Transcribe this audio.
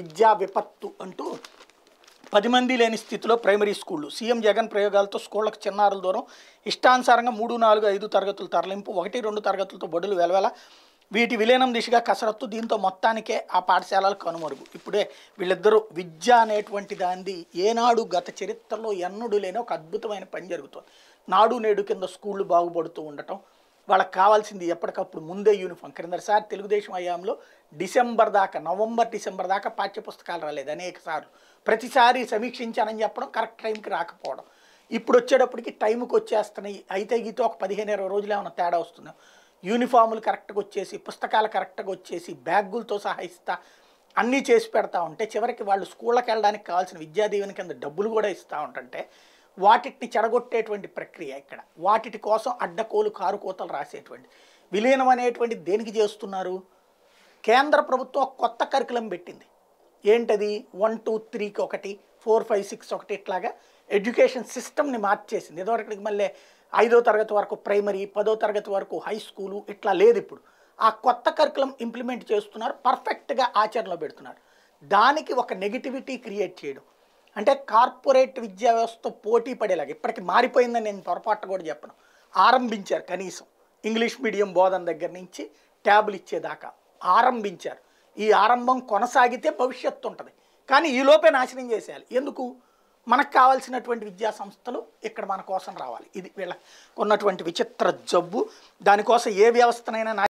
విద్యా విపత్తు అంటూ పది మంది లేని స్థితిలో ప్రైమరీ స్కూళ్ళు సీఎం జగన్ ప్రయోగాలతో స్కూళ్లకు చిన్నారుల దూరం ఇష్టానుసారంగా మూడు నాలుగు ఐదు తరగతుల తరలింపు ఒకటి రెండు తరగతులతో బడులు వెలవెల వీటి విలీనం దిశగా కసరత్తు దీంతో మొత్తానికే ఆ పాఠశాలలు కనుమరుగు ఇప్పుడే వీళ్ళిద్దరూ విద్య అనేటువంటి దాన్ని ఏనాడు గత చరిత్రలో ఎన్నడూ లేని ఒక అద్భుతమైన పని జరుగుతుంది నాడు నేడు కింద స్కూళ్ళు బాగుపడుతూ ఉండటం వాళ్ళకి కావాల్సింది ఎప్పటికప్పుడు ముందే యూనిఫామ్ క్రిందసారి తెలుగుదేశం హయాంలో డిసెంబర్ దాకా నవంబర్ డిసెంబర్ దాకా పాఠ్యపుస్తకాలు రాలేదు అనేక సార్లు ప్రతిసారి సమీక్షించానని చెప్పడం కరెక్ట్ టైంకి రాకపోవడం ఇప్పుడు వచ్చేటప్పటికి టైంకి వచ్చేస్తున్నాయి అయితే ఈతో ఒక పదిహేను ఇరవై రోజులు ఏమైనా తేడా వస్తున్నాం యూనిఫాములు కరెక్ట్గా వచ్చేసి పుస్తకాలు కరెక్ట్గా వచ్చేసి బ్యాగులతో సహా ఇస్తా అన్నీ చేసి పెడతా ఉంటే చివరికి వాళ్ళు స్కూళ్ళకి వెళ్ళడానికి కావాల్సిన విద్యాదీవెన కింద డబ్బులు కూడా ఇస్తూ ఉంటుంటే వాటిని చెడగొట్టేటువంటి ప్రక్రియ ఇక్కడ వాటి కోసం అడ్డకోలు కారుకోతలు రాసేటువంటి విలీనం అనేటువంటి దేనికి చేస్తున్నారు కేంద్ర ప్రభుత్వం కొత్త కరికులం పెట్టింది ఏంటది వన్ టూ త్రీకి ఒకటి ఫోర్ ఫైవ్ సిక్స్ ఒకటి ఇట్లాగా ఎడ్యుకేషన్ సిస్టమ్ని మార్చేసింది ఇదివరకటికి మళ్ళీ ఐదో తరగతి వరకు ప్రైమరీ పదో తరగతి వరకు హై స్కూలు ఇట్లా లేదు ఇప్పుడు ఆ కొత్త కరికులం ఇంప్లిమెంట్ చేస్తున్నారు పర్ఫెక్ట్గా ఆచరణలో పెడుతున్నారు దానికి ఒక నెగిటివిటీ క్రియేట్ చేయడం అంటే కార్పొరేట్ విద్యా వ్యవస్థ పోటీ పడేలాగా ఇప్పటికి మారిపోయిందని నేను పొరపాటు కూడా చెప్పను ఆరంభించారు కనీసం ఇంగ్లీష్ మీడియం బోధన దగ్గర నుంచి ట్యాబ్లు ఇచ్చేదాకా ఆరంభించారు ఈ ఆరంభం కొనసాగితే భవిష్యత్తు ఉంటుంది కానీ ఈలోపే నాశనం చేసేయాలి ఎందుకు మనకు కావాల్సినటువంటి విద్యా సంస్థలు ఇక్కడ మన కోసం రావాలి ఇది వీళ్ళ ఉన్నటువంటి విచిత్ర జబ్బు దానికోసం ఏ వ్యవస్థనైనా